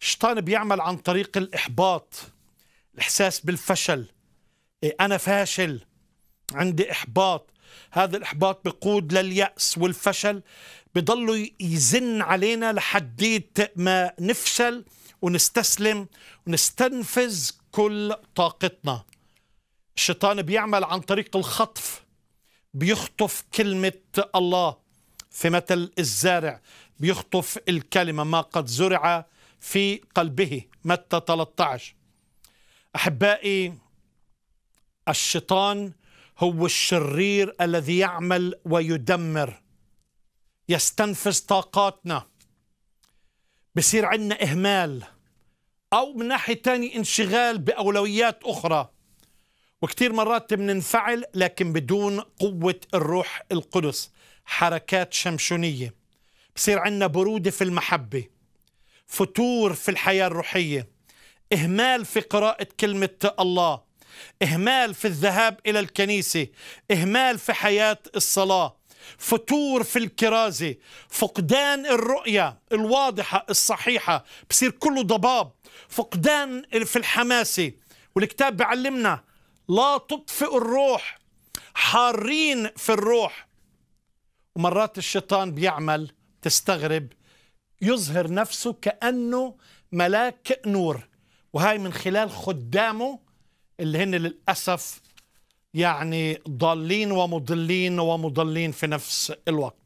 الشيطان بيعمل عن طريق الإحباط الإحساس بالفشل إيه، أنا فاشل عندي إحباط هذا الإحباط بقود لليأس والفشل بضلوا يزن علينا لحديت ما نفشل ونستسلم ونستنفذ كل طاقتنا الشيطان بيعمل عن طريق الخطف بيخطف كلمة الله في مثل الزارع بيخطف الكلمة ما قد زرع في قلبه متى 13 أحبائي الشيطان هو الشرير الذي يعمل ويدمر يستنفذ طاقاتنا بصير عندنا إهمال أو من ناحية ثانيه انشغال بأولويات أخرى وكثير مرات بننفعل لكن بدون قوة الروح القدس حركات شمشونية بصير عندنا برودة في المحبة فتور في الحياة الروحية إهمال في قراءة كلمة الله إهمال في الذهاب إلى الكنيسة إهمال في حياة الصلاة فتور في الكرازة فقدان الرؤية الواضحة الصحيحة بصير كله ضباب فقدان في الحماسة والكتاب بيعلمنا لا تطفئ الروح حارين في الروح ومرات الشيطان بيعمل تستغرب يظهر نفسه كأنه ملاك نور وهاي من خلال خدامه اللي هن للأسف يعني ضالين ومضلين ومضلين في نفس الوقت